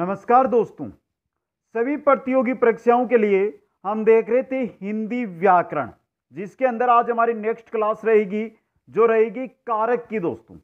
नमस्कार दोस्तों सभी प्रतियोगी परीक्षाओं के लिए हम देख रहे थे हिंदी व्याकरण जिसके अंदर आज हमारी नेक्स्ट क्लास रहेगी जो रहेगी कारक की दोस्तों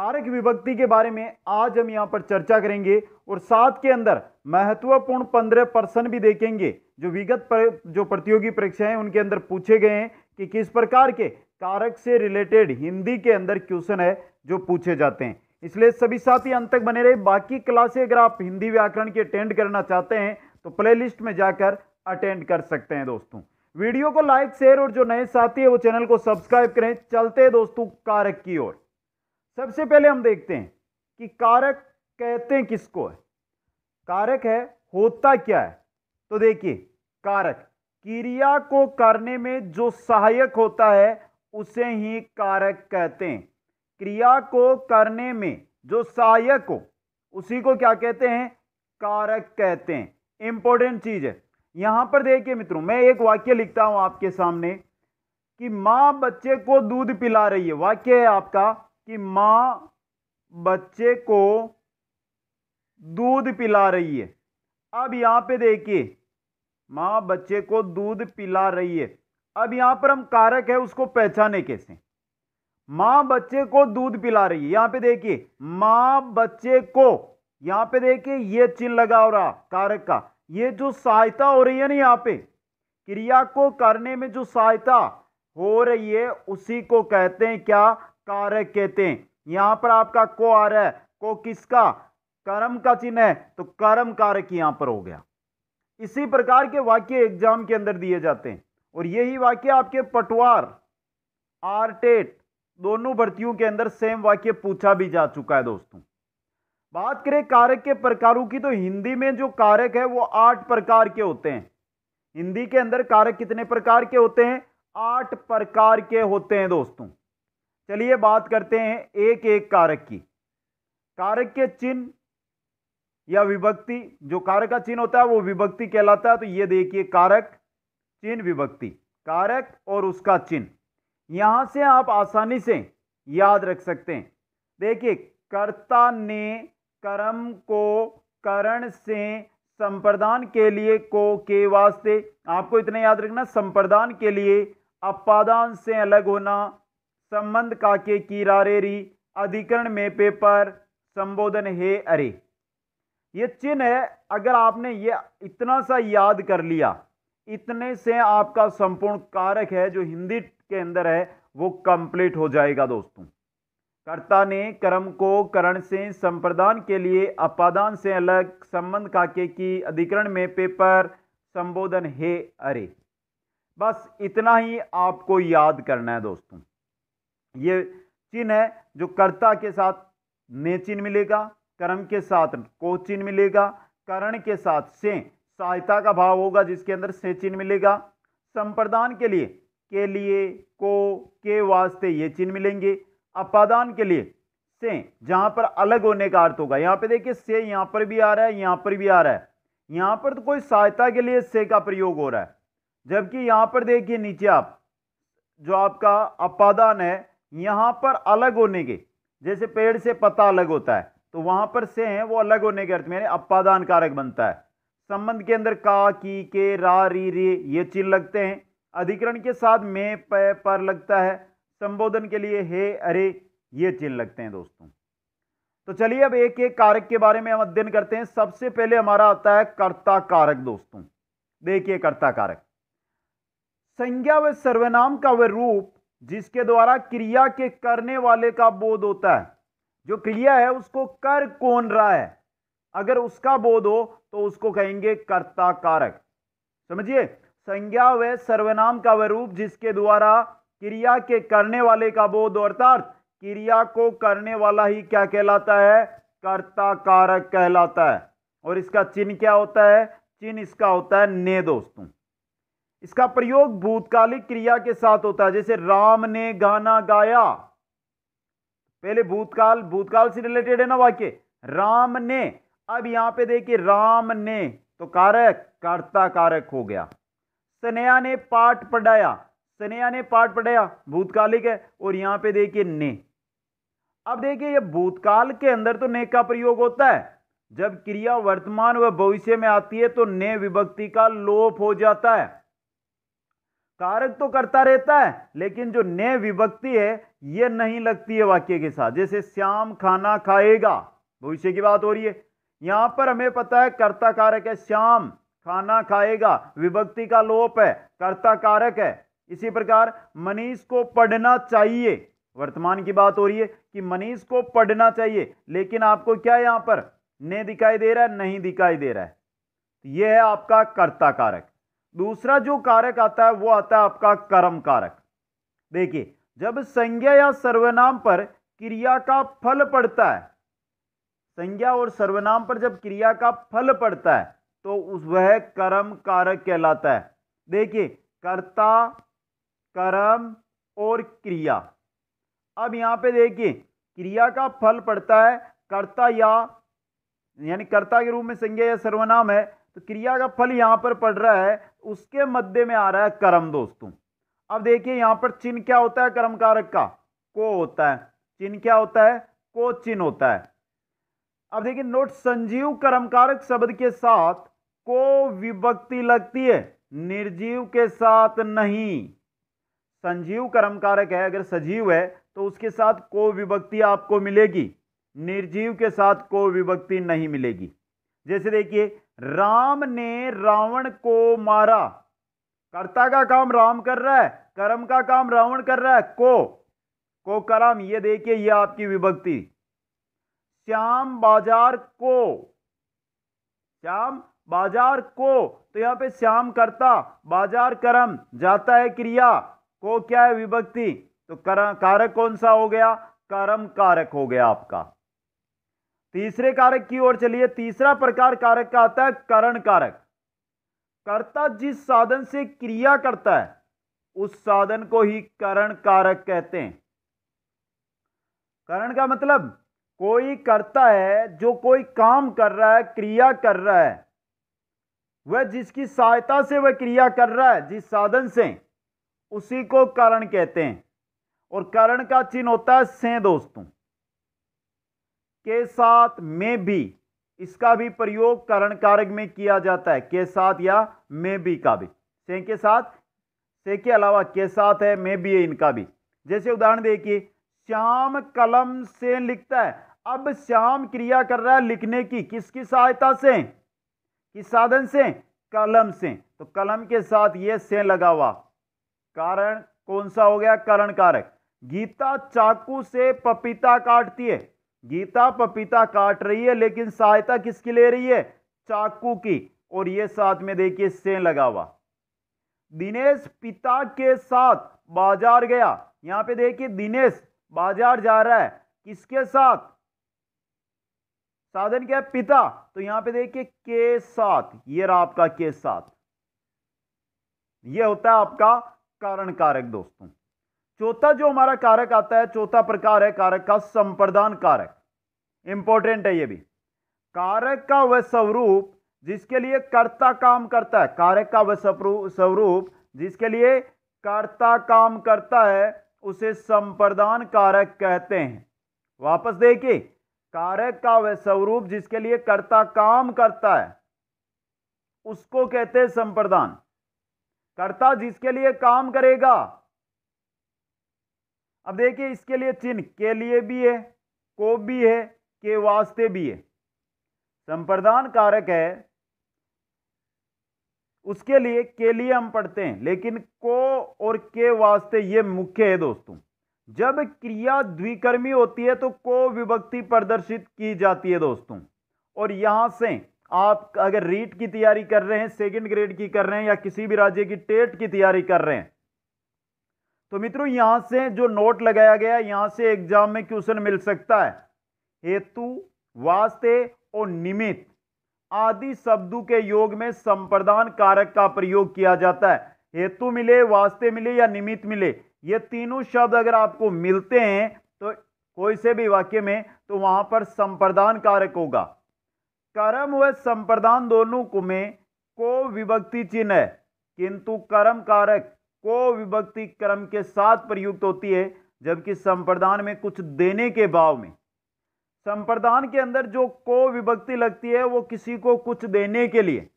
कारक विभक्ति के बारे में आज हम यहाँ पर चर्चा करेंगे और साथ के अंदर महत्वपूर्ण पंद्रह पर्सन भी देखेंगे जो विगत पर, जो प्रतियोगी परीक्षाएं उनके अंदर पूछे गए हैं कि किस प्रकार के कारक से रिलेटेड हिंदी के अंदर क्वेश्चन है जो पूछे जाते हैं इसलिए सभी साथी अंत तक बने रहे बाकी क्लासे अगर आप हिंदी व्याकरण की अटेंड करना चाहते हैं तो प्लेलिस्ट में जाकर अटेंड कर सकते हैं दोस्तों वीडियो को लाइक शेयर और जो नए साथी है वो चैनल को सब्सक्राइब करें चलते हैं दोस्तों कारक की ओर सबसे पहले हम देखते हैं कि कारक कहते हैं किसको है कारक है होता क्या है तो देखिए कारक क्रिया को करने में जो सहायक होता है उसे ही कारक कहते हैं क्रिया को करने में जो सहायक हो उसी को क्या कहते हैं कारक कहते हैं इंपॉर्टेंट चीज है यहां पर देखिए मित्रों मैं एक वाक्य लिखता हूं आपके सामने कि माँ बच्चे को दूध पिला रही है वाक्य है आपका कि माँ बच्चे को दूध पिला रही है अब यहाँ पे देखिए माँ बच्चे को दूध पिला रही है अब यहां पर हम कारक है उसको पहचाने कैसे मां बच्चे को दूध पिला रही है यहां पे देखिए मां बच्चे को यहां पे देखिए ये चिन्ह लगा हो रहा कारक का ये जो सहायता हो रही है ना यहाँ पे क्रिया को करने में जो सहायता हो रही है उसी को कहते हैं क्या कारक कहते हैं यहां पर आपका को आ रहा है को किसका कर्म का चिन्ह है तो कर्म कारक यहां पर हो गया इसी प्रकार के वाक्य एग्जाम के अंदर दिए जाते हैं और यही वाक्य आपके पटवार आरटेट दोनों भर्तियों के अंदर सेम वाक्य पूछा भी जा चुका है दोस्तों बात करें कारक के प्रकारों की तो हिंदी में जो कारक है वो आठ प्रकार के होते हैं हिंदी के अंदर कारक कितने प्रकार के होते हैं आठ प्रकार के होते हैं दोस्तों चलिए बात करते हैं एक एक कारक की कारक के चिन्ह या विभक्ति जो कारक का चिन्ह होता है वो विभक्ति कहलाता है तो ये देखिए कारक चिन्ह विभक्ति कारक और उसका चिन्ह यहां से आप आसानी से याद रख सकते हैं देखिए कर्ता ने कर्म को करण से संप्रदान के लिए को के वास्ते आपको इतना याद रखना संप्रदान के लिए अपादान से अलग होना संबंध काके किरारे री अधिकरण में पेपर संबोधन हे अरे ये चिन्ह है अगर आपने ये इतना सा याद कर लिया इतने से आपका संपूर्ण कारक है जो हिंदी के अंदर है वो कंप्लीट हो जाएगा दोस्तों कर्ता ने कर्म को करण से संप्रदान के लिए अपादान से अलग संबंध काके की अधिकरण में पेपर संबोधन हे अरे बस इतना ही आपको याद करना है दोस्तों ये चिन्ह है जो कर्ता के साथ ने चिन्ह मिलेगा कर्म के साथ को चिन्ह मिलेगा करण के साथ से सहायता का भाव होगा जिसके अंदर से चिन्ह मिलेगा संप्रदान के लिए के लिए को के वास्ते ये चिन्ह मिलेंगे अपादान के लिए से जहां पर अलग होने का अर्थ होगा यहाँ पे देखिए से यहाँ पर भी आ रहा है यहाँ पर भी आ रहा है यहाँ पर तो कोई सहायता के लिए से का प्रयोग हो रहा है जबकि यहाँ पर देखिए नीचे आप जो आपका अपादान है यहाँ पर अलग होने के जैसे पेड़ से पता अलग होता है तो वहां पर से है वो अलग होने के अर्थ में अपादान कारक बनता है संबंध के अंदर का की के रा री रे ये चिन्ह लगते हैं अधिकरण के साथ में पर लगता है संबोधन के लिए हे अरे ये चिन्ह लगते हैं दोस्तों तो चलिए अब एक एक कारक के बारे में हम अध्ययन करते हैं सबसे पहले हमारा आता है कर्ता कारक दोस्तों देखिए कर्ता कारक संज्ञा व सर्वनाम का वह रूप जिसके द्वारा क्रिया के करने वाले का बोध होता है जो क्रिया है उसको कर कौन रहा है अगर उसका बोध हो तो उसको कहेंगे कर्ता कारक समझिए संज्ञा व सर्वनाम का वह रूप जिसके द्वारा क्रिया के करने वाले का बोध अर्थात क्रिया को करने वाला ही क्या कहलाता है कर्ता कारक कहलाता है और इसका चिन्ह क्या होता है चिन्ह इसका होता है ने दोस्तों इसका प्रयोग भूतकालिक क्रिया के साथ होता है जैसे राम ने गाना गाया पहले भूतकाल भूतकाल से रिलेटेड है ना वाक्य राम ने अब यहां पे देखिए राम ने तो कारक कर्ता कारक हो गया स्नेहा ने पाठ पढ़ाया स्नेहा ने पाठ पढ़ाया भूतकालिक है और यहां पे देखिए ने अब देखिए ये भूतकाल के अंदर तो ने का प्रयोग होता है जब क्रिया वर्तमान व भविष्य में आती है तो ने विभक्ति का लोप हो जाता है कारक तो करता रहता है लेकिन जो ने विभक्ति है ये नहीं लगती है वाक्य के साथ जैसे श्याम खाना खाएगा भविष्य की बात हो रही है यहां पर हमें पता है कर्ता कारक है श्याम खाना खाएगा विभक्ति का लोप है कर्ता कारक है इसी प्रकार मनीष को पढ़ना चाहिए वर्तमान की बात हो रही है कि मनीष को पढ़ना चाहिए लेकिन आपको क्या यहां पर ने दिखाई दे रहा है नहीं दिखाई दे रहा है तो यह है आपका कर्ता कारक दूसरा जो कारक आता है वो आता है आपका कर्म कारक देखिए जब संज्ञा या सर्वनाम पर क्रिया का फल पड़ता है संज्ञा और सर्वनाम पर जब क्रिया का फल पड़ता है तो वह कर्म कारक कहलाता है देखिए कर्ता कर्म और क्रिया अब यहाँ पे देखिए क्रिया का फल पड़ता है कर्ता या यानी कर्ता के रूप में संज्ञा या सर्वनाम है तो क्रिया का फल यहाँ पर पड़ रहा है उसके मध्य में आ रहा है कर्म दोस्तों अब देखिए यहाँ पर चिन्ह क्या होता है कर्म कारक का को होता है चिन्ह क्या होता है को चिन्ह होता है अब देखिए नोट संजीव कर्मकारक शब्द के साथ को विभक्ति लगती है निर्जीव के साथ नहीं संजीव कर्म कारक है अगर सजीव है तो उसके साथ को विभक्ति आपको मिलेगी निर्जीव के साथ को विभक्ति नहीं मिलेगी जैसे देखिए राम ने रावण को मारा कर्ता का काम राम कर रहा है कर्म का काम रावण कर रहा है को को करम ये देखिए ये आपकी विभक्ति श्याम बाजार को श्याम बाजार को तो यहाँ पे श्याम करता बाजार कर्म जाता है क्रिया को क्या है विभक्ति तो कर, कारक कौन सा हो गया कर्म कारक हो गया आपका तीसरे कारक की ओर चलिए तीसरा प्रकार कारक का आता है करण कारक कर्ता जिस साधन से क्रिया करता है उस साधन को ही करण कारक कहते हैं करण का मतलब कोई करता है जो कोई काम कर रहा है क्रिया कर रहा है वह जिसकी सहायता से वह क्रिया कर रहा है जिस साधन से उसी को कारण कहते हैं और कारण का चिन्ह होता है से दोस्तों के साथ में भी इसका भी प्रयोग करण कारक में किया जाता है के साथ या में भी का भी से के साथ से के अलावा के साथ है में भी है इनका भी जैसे उदाहरण देखिए श्याम कलम से लिखता है अब श्याम क्रिया कर रहा है लिखने की किसकी सहायता से किस साधन से कलम से तो कलम के साथ ये से लगा हुआ कारण कौन सा हो गया करण कारक गीता चाकू से पपीता काटती है गीता पपीता काट रही है लेकिन सहायता किसकी ले रही है चाकू की और ये साथ में देखिए से लगा हुआ दिनेश पिता के साथ बाजार गया यहां पे देखिए दिनेश बाजार जा रहा है किसके साथ साधन क्या है पिता तो यहां पे देखिए के साथ ये रहा आपका के साथ ये होता है आपका कारण कारक दोस्तों चौथा जो हमारा कारक आता है चौथा प्रकार है कारक का संप्रदान कारक इंपॉर्टेंट है ये भी कारक का वह स्वरूप जिसके लिए कर्ता काम करता है कारक का वह स्वरूप जिसके लिए कर्ता काम करता है उसे संप्रदान कारक कहते हैं वापस देखिए कारक का वह स्वरूप जिसके लिए कर्ता काम करता है उसको कहते हैं संप्रदान कर्ता जिसके लिए काम करेगा अब देखिए इसके लिए चिन्ह के लिए भी है को भी है के वास्ते भी है संप्रदान कारक है उसके लिए के लिए हम पढ़ते हैं लेकिन को और के वास्ते ये मुख्य है दोस्तों जब क्रिया द्विकर्मी होती है तो को विभक्ति प्रदर्शित की जाती है दोस्तों और यहां से आप अगर रीट की तैयारी कर रहे हैं सेकंड ग्रेड की कर रहे हैं या किसी भी राज्य की टेट की तैयारी कर रहे हैं तो मित्रों यहां से जो नोट लगाया गया यहां से एग्जाम में क्वेश्चन मिल सकता है हेतु वास्ते और निमित आदि शब्दों के योग में संप्रदान कारक का प्रयोग किया जाता है हेतु मिले वास्ते मिले या निमित्त मिले ये तीनों शब्द अगर आपको मिलते हैं तो कोई से भी वाक्य में तो वहां पर संप्रदान कारक होगा कर्म व संप्रदान दोनों को में को विभक्ति चिन्ह है किंतु कर्म कारक को विभक्ति कर्म के साथ प्रयुक्त होती है जबकि संप्रदान में कुछ देने के भाव में संप्रदान के अंदर जो को विभक्ति लगती है वो किसी को कुछ देने के लिए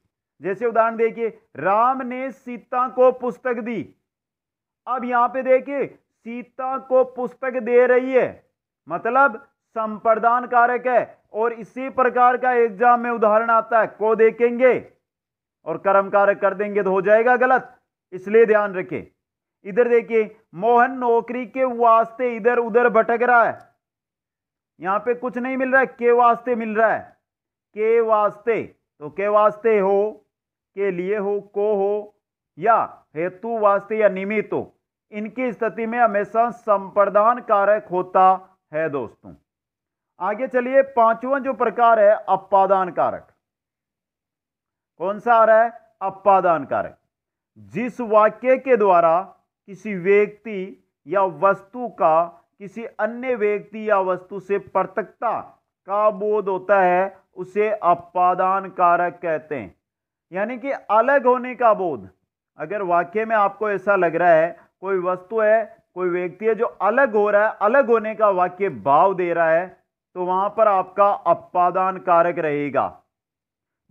जैसे उदाहरण देखिए राम ने सीता को पुस्तक दी अब यहां पे देखिए सीता को पुस्तक दे रही है मतलब संप्रदान कारक है और इसी प्रकार का एग्जाम में उदाहरण आता है को देखेंगे और कर्म कारक कर देंगे तो हो जाएगा गलत इसलिए ध्यान रखें इधर देखिए मोहन नौकरी के वास्ते इधर उधर भटक रहा है यहां पे कुछ नहीं मिल रहा है के वास्ते मिल रहा है के वास्ते तो के वास्ते हो के लिए हो को हो या हेतु वास्ते या निमित्त इनकी स्थिति में हमेशा संप्रदान कारक होता है दोस्तों आगे चलिए पांचवा जो प्रकार है अपादान कारक कौन सा आ रहा है अपादान कारक जिस वाक्य के द्वारा किसी व्यक्ति या वस्तु का किसी अन्य व्यक्ति या वस्तु से पृथकता का बोध होता है उसे अपादान कारक कहते हैं यानी कि अलग होने का बोध अगर वाक्य में आपको ऐसा लग रहा है कोई वस्तु है कोई व्यक्ति है जो अलग हो रहा है अलग होने का वाक्य भाव दे रहा है तो वहां पर आपका अपादान कारक रहेगा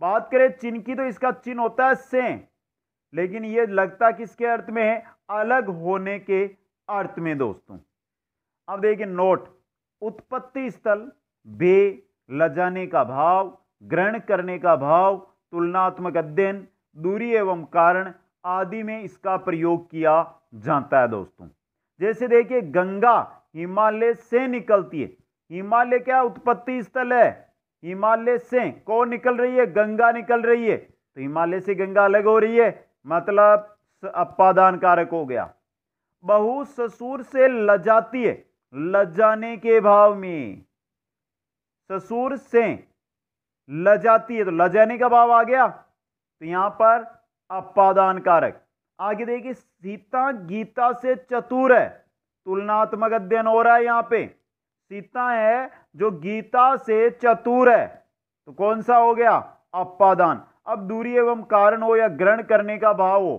बात करें चिन्ह की तो इसका चिन्ह होता है से लेकिन ये लगता किसके अर्थ में है अलग होने के अर्थ में दोस्तों अब देखिए नोट उत्पत्ति स्थल बे लजाने का भाव ग्रहण करने का भाव तुलनात्मक अध्ययन दूरी एवं कारण आदि में इसका प्रयोग किया जाता है दोस्तों जैसे देखिए गंगा हिमालय से निकलती है हिमालय क्या उत्पत्ति स्थल है हिमालय से कौन निकल रही है गंगा निकल रही है तो हिमालय से गंगा अलग हो रही है मतलब अपादान कारक हो गया बहु ससुर से लजाती है लजाने के भाव में ससुर से लजाती है तो लजाने का भाव आ गया तो यहां पर अपादान कारक आगे देखिए सीता गीता से चतुर है तुलनात्मक अध्ययन हो रहा है यहां पे सीता है जो गीता से चतुर है तो कौन सा हो गया अपादान अब दूरी एवं कारण हो या ग्रहण करने का भाव हो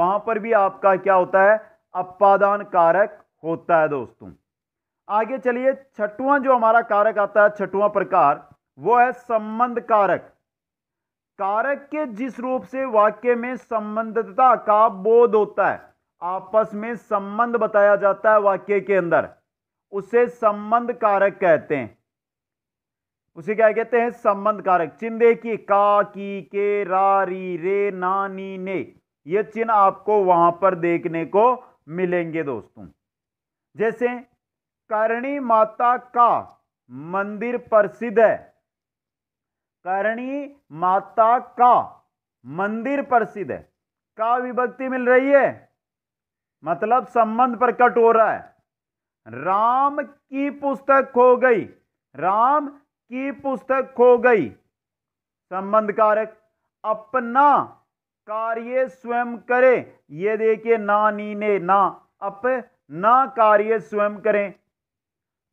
वहां पर भी आपका क्या होता है अपादान कारक होता है दोस्तों आगे चलिए छठवां जो हमारा कारक आता है छठवां प्रकार वो है संबंध कारक कारक के जिस रूप से वाक्य में संबंधता का बोध होता है आपस में संबंध बताया जाता है वाक्य के अंदर उसे संबंध कारक कहते हैं उसे क्या कहते हैं संबंध कारक चिन्ह देखिए का की के रारी रे नानी ने ये चिन्ह आपको वहां पर देखने को मिलेंगे दोस्तों जैसे करणी माता का मंदिर प्रसिद्ध है करणी माता का मंदिर प्रसिद्ध है का विभक्ति मिल रही है मतलब संबंध प्रकट हो रहा है राम की पुस्तक खो गई राम की पुस्तक खो गई संबंध कारक अपना कार्य स्वयं करे ये देखिए ना नीने ना अप ना कार्य स्वयं करें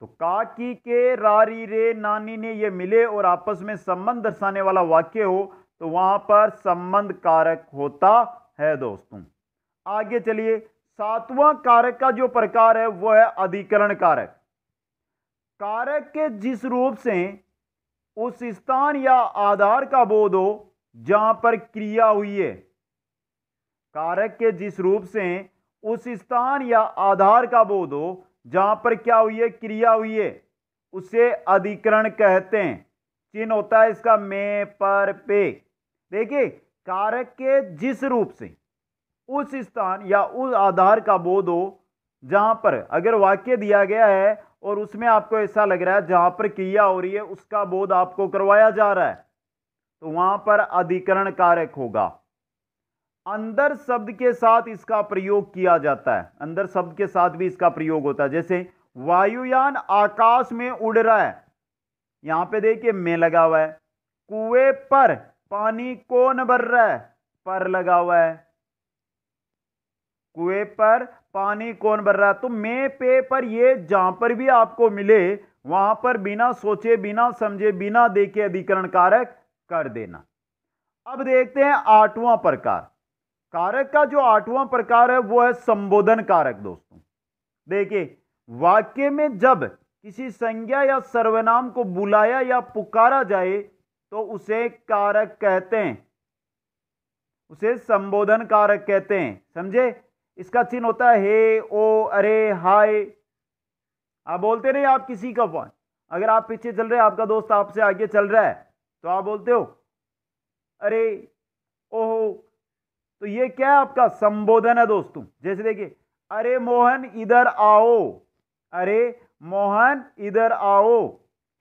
तो काकी के रारी रे नानी ने ये मिले और आपस में संबंध दर्शाने वाला वाक्य हो तो वहां पर संबंध कारक होता है दोस्तों आगे चलिए सातवां कारक का जो प्रकार है वह है अधिकरण कारक कारक के जिस रूप से उस स्थान या आधार का बोध हो जहां पर क्रिया हुई है कारक के जिस रूप से उस स्थान या आधार का बोध हो जहां पर क्या हुई है क्रिया हुई है उसे अधिकरण कहते हैं चिन्ह होता है इसका मे पर पे देखिए कारक के जिस रूप से उस स्थान या उस आधार का बोध हो जहां पर अगर वाक्य दिया गया है और उसमें आपको ऐसा लग रहा है जहां पर क्रिया हो रही है उसका बोध आपको करवाया जा रहा है तो वहां पर अधिकरण कारक होगा अंदर शब्द के साथ इसका प्रयोग किया जाता है अंदर शब्द के साथ भी इसका प्रयोग होता है जैसे वायुयान आकाश में उड़ रहा है यहां पे देखिए में लगा हुआ है कुएं पर पानी कौन भर रहा है पर लगा हुआ है कुएं पर पानी कौन भर रहा है तो मे पे पर ये जहां पर भी आपको मिले वहां पर बिना सोचे बिना समझे बिना देखे अधिकरण कारक कर देना अब देखते हैं आठवां प्रकार कारक का जो आठवां प्रकार है वो है संबोधन कारक दोस्तों देखिए वाक्य में जब किसी संज्ञा या सर्वनाम को बुलाया या पुकारा जाए तो उसे कारक कहते हैं उसे संबोधन कारक कहते हैं समझे इसका चिन्ह होता है हे ओ अरे हाय आप बोलते नहीं आप किसी का फोन अगर आप पीछे चल रहे आपका दोस्त आपसे आगे चल रहा है तो आप बोलते हो अरे ओहो तो ये क्या है आपका संबोधन है दोस्तों जैसे देखिए अरे मोहन इधर आओ अरे मोहन इधर आओ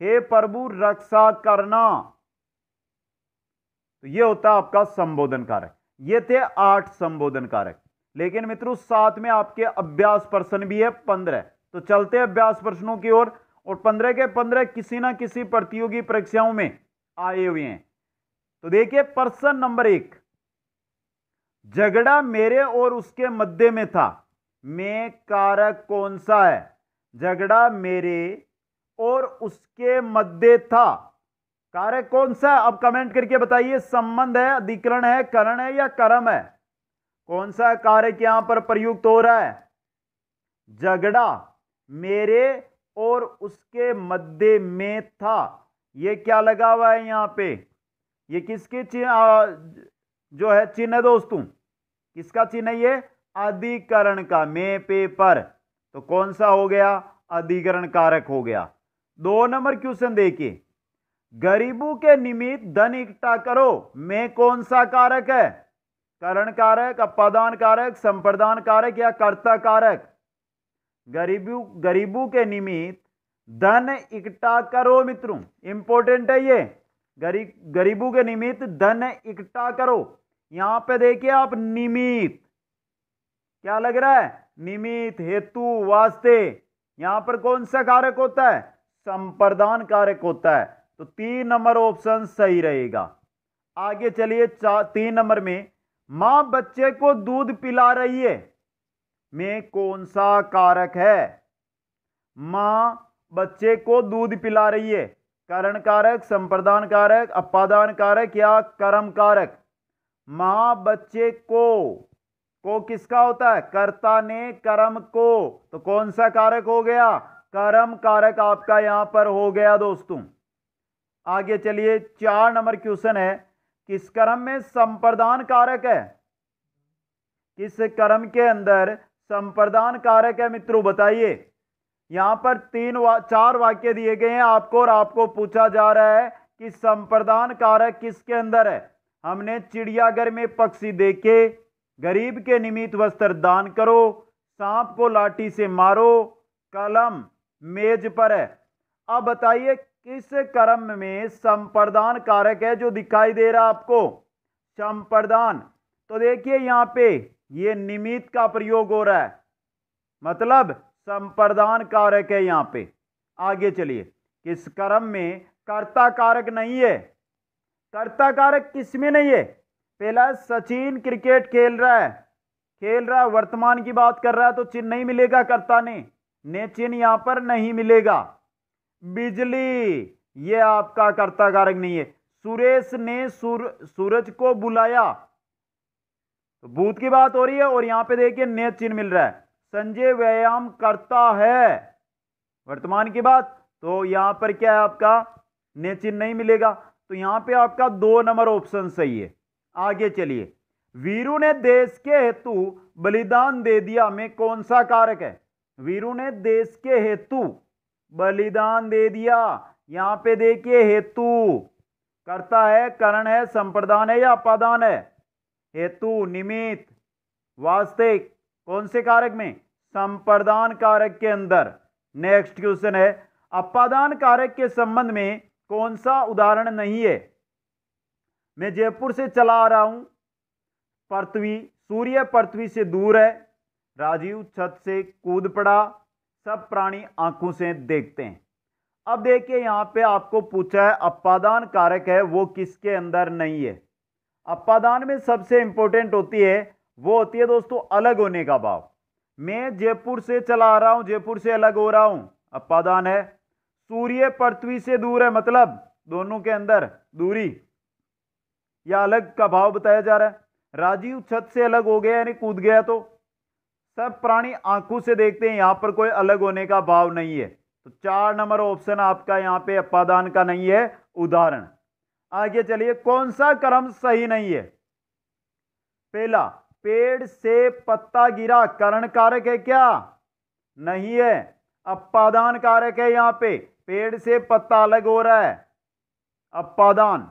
हे प्रभु रक्षा करना तो ये होता है आपका संबोधन कारक ये थे आठ संबोधन कारक लेकिन मित्रों साथ में आपके अभ्यास प्रश्न भी है पंद्रह तो चलते अभ्यास प्रश्नों की ओर और, और पंद्रह के पंद्रह किसी ना किसी प्रतियोगी परीक्षाओं में आए हुए हैं तो देखिए प्रश्न नंबर एक झगड़ा मेरे और उसके मध्य में था मे कारक कौन सा है झगड़ा मेरे और उसके मध्य था कारक कौन सा अब कमेंट करके बताइए संबंध है अधिकरण है करण है या कर्म है कौन सा कारक यहां पर प्रयुक्त हो रहा है झगड़ा मेरे और उसके मध्य में था यह क्या लगा हुआ है यहां पे ये किसकी जो है चिन्ह है दोस्तों किसका चिन्ह है ये अधिकरण का मे पे पर तो कौन सा हो गया अधिकरण कारक हो गया दो नंबर क्वेश्चन देखिए गरीबों के निमित्त धन इकट्ठा करो में कौन सा कारक है करण कारक अपादान कारक संप्रदान कारक या कर्ता कारक गरीबों गरीबों के निमित्त धन इकट्ठा करो मित्रों इंपॉर्टेंट है ये गरीब गरीबों के निमित्त धन इकट्ठा करो यहां पे देखिए आप निमित क्या लग रहा है निमित हेतु वास्ते यहां पर कौन सा कारक होता है संप्रदान कारक होता है तो तीन नंबर ऑप्शन सही रहेगा आगे चलिए तीन नंबर में मां बच्चे को दूध पिला रही है में कौन सा कारक है मां बच्चे को दूध पिला रही है करण कारक संप्रदान कारक अपादान कारक या कर्म कारक मां बच्चे को को किसका होता है कर्ता ने कर्म को तो कौन सा कारक हो गया कर्म कारक आपका यहां पर हो गया दोस्तों आगे चलिए चार नंबर क्वेश्चन है किस कर्म में संप्रदान कारक है किस कर्म के अंदर संप्रदान कारक है मित्रों बताइए यहां पर तीन वा, चार वाक्य दिए गए हैं आपको और आपको पूछा जा रहा है कि संप्रदान कारक किसके अंदर है हमने चिड़ियाघर में पक्षी देखे गरीब के निमित्त वस्त्र दान करो सांप को लाठी से मारो कलम मेज पर है अब बताइए किस कर्म में संप्रदान कारक है जो दिखाई दे रहा आपको संप्रदान तो देखिए यहाँ पे ये निमित्त का प्रयोग हो रहा है मतलब संप्रदान कारक है यहाँ पे आगे चलिए किस कर्म में कर्ता कारक नहीं है कर्ता कारक किस में नहीं है पहला सचिन क्रिकेट खेल रहा है खेल रहा है वर्तमान की बात कर रहा है तो चिन्ह नहीं मिलेगा कर्ता ने ने चिन्ह यहां पर नहीं मिलेगा बिजली ये आपका कर्ता कारक नहीं है सुरेश ने सूर, सूरज को बुलाया तो भूत की बात हो रही है और यहां पे देखिए ने चिन्ह मिल रहा है संजय व्यायाम करता है वर्तमान की बात तो यहां पर क्या है आपका ने चिन्ह नहीं मिलेगा तो यहां पे आपका दो नंबर ऑप्शन सही है आगे चलिए वीरू ने देश के हेतु बलिदान दे दिया में कौन सा कारक है वीरू ने देश के हेतु बलिदान दे दिया यहां पे देखिए हेतु करता है करण है संप्रदान है या अपादान है हेतु निमित वास्तविक कौन से कारक में संप्रदान कारक के अंदर नेक्स्ट क्वेश्चन है अपादान कारक के संबंध में कौन सा उदाहरण नहीं है मैं जयपुर से चला आ रहा हूं पृथ्वी सूर्य पृथ्वी से दूर है राजीव छत से कूद पड़ा सब प्राणी आंखों से देखते हैं अब देखिए यहां पे आपको पूछा है अपादान कारक है वो किसके अंदर नहीं है अपादान में सबसे इंपॉर्टेंट होती है वो होती है दोस्तों अलग होने का भाव मैं जयपुर से चला आ रहा हूं जयपुर से अलग हो रहा हूं अपादान है सूर्य पृथ्वी से दूर है मतलब दोनों के अंदर दूरी या अलग का भाव बताया जा रहा है राजीव छत से अलग हो गया यानी कूद गया तो सब प्राणी आंखों से देखते हैं यहां पर कोई अलग होने का भाव नहीं है तो चार नंबर ऑप्शन आपका यहां पे अपादान का नहीं है उदाहरण आगे चलिए कौन सा कर्म सही नहीं है पहला पेड़ से पत्ता गिरा करण कारक है क्या नहीं है अपादान कारक है यहां पे पेड़ से पत्ता अलग हो रहा है अपादान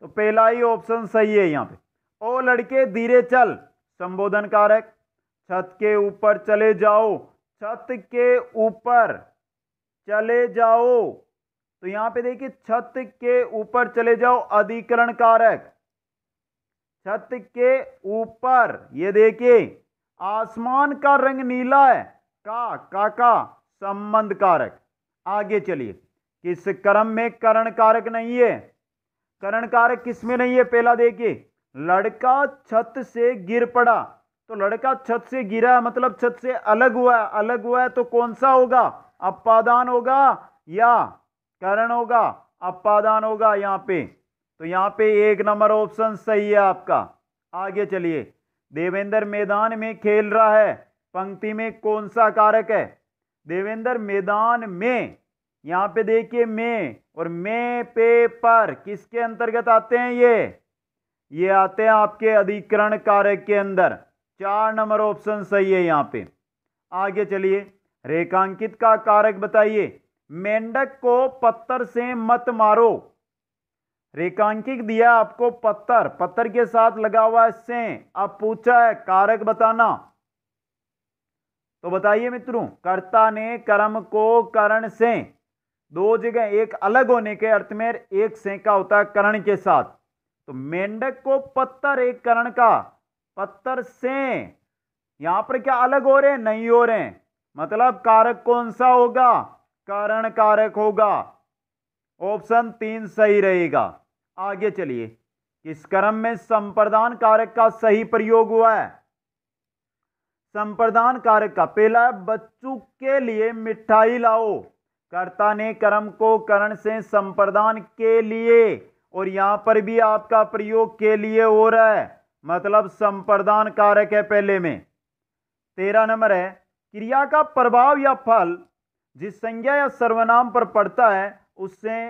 तो पहला ही ऑप्शन सही है यहाँ पे ओ लड़के धीरे चल संबोधन कारक छत के ऊपर चले जाओ छत के ऊपर चले जाओ तो यहाँ पे देखिए छत के ऊपर चले जाओ अधिकरण कारक छत के ऊपर ये देखिए आसमान का रंग नीला है का का संबंध कारक आगे चलिए कि इस कर्म में करण कारक नहीं है करण कारक में नहीं है पहला देखिए लड़का छत से गिर पड़ा तो लड़का छत से गिरा मतलब छत से अलग हुआ है अलग हुआ है तो कौन सा होगा अपादान होगा या करण होगा अपादान होगा यहाँ पे तो यहाँ पे एक नंबर ऑप्शन सही है आपका आगे चलिए देवेंद्र मैदान में खेल रहा है पंक्ति में कौन सा कारक है देवेंद्र मैदान में यहाँ पे देखिए मे और मे पे पर किसके अंतर्गत आते हैं ये ये आते हैं आपके अधिकरण कारक के अंदर चार नंबर ऑप्शन सही है यहाँ पे आगे चलिए रेखांकित का कारक बताइए मेंढक को पत्थर से मत मारो रेखांकित दिया आपको पत्थर पत्थर के साथ लगा हुआ है से अब पूछा है कारक बताना तो बताइए मित्रों कर्ता ने कर्म को करण से दो जगह एक अलग होने के अर्थ में एक सेंका होता है करण के साथ तो मेंढक को पत्थर एक करण का पत्थर से यहां पर क्या अलग हो रहे हैं नहीं हो रहे हैं मतलब कारक कौन सा होगा करण कारक होगा ऑप्शन तीन सही रहेगा आगे चलिए इस क्रम में संप्रदान कारक का सही प्रयोग हुआ है संप्रदान कारक का पहला बच्चों के लिए मिठाई लाओ कर्ता ने कर्म को करण से संप्रदान के लिए और यहाँ पर भी आपका प्रयोग के लिए हो रहा है मतलब संप्रदान कारक है पहले में तेरह नंबर है क्रिया का प्रभाव या फल जिस संज्ञा या सर्वनाम पर पड़ता है उससे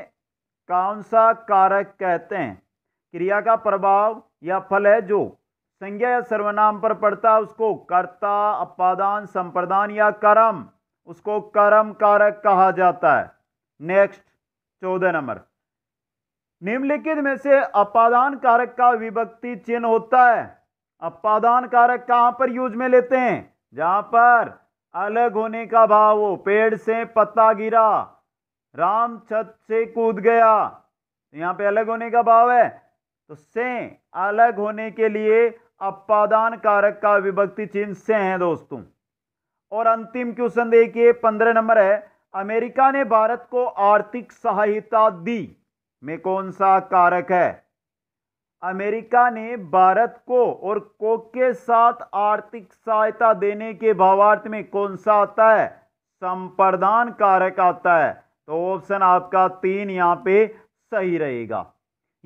कौन सा कारक कहते हैं क्रिया का प्रभाव या फल है जो संज्ञा या सर्वनाम पर पड़ता है उसको कर्ता अपादान संप्रदान या कर्म उसको कर्म कारक कहा जाता है नेक्स्ट चौदह नंबर निम्नलिखित में से अपादान कारक का विभक्ति चिन्ह होता है अपादान कारक कहां पर यूज में लेते हैं जहां पर अलग होने का भाव हो पेड़ से पत्ता गिरा राम छत से कूद गया तो यहां पे अलग होने का भाव है तो से अलग होने के लिए अपादान कारक का विभक्ति चिन्ह से है दोस्तों और अंतिम क्वेश्चन देखिए पंद्रह नंबर है अमेरिका ने भारत को आर्थिक सहायता दी में कौन सा कारक है अमेरिका ने भारत को और कोक के साथ आर्थिक सहायता देने के भावार्थ में कौन सा आता है संप्रदान कारक आता है तो ऑप्शन आपका तीन यहां पे सही रहेगा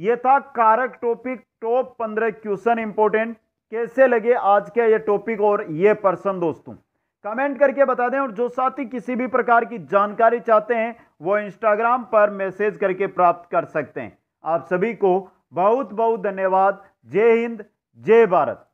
यह था कारक टॉपिक टॉप पंद्रह क्वेश्चन इंपोर्टेंट कैसे लगे आज के ये टॉपिक और ये पर्सन दोस्तों कमेंट करके बता दें और जो साथी किसी भी प्रकार की जानकारी चाहते हैं वो इंस्टाग्राम पर मैसेज करके प्राप्त कर सकते हैं आप सभी को बहुत बहुत धन्यवाद जय हिंद जय भारत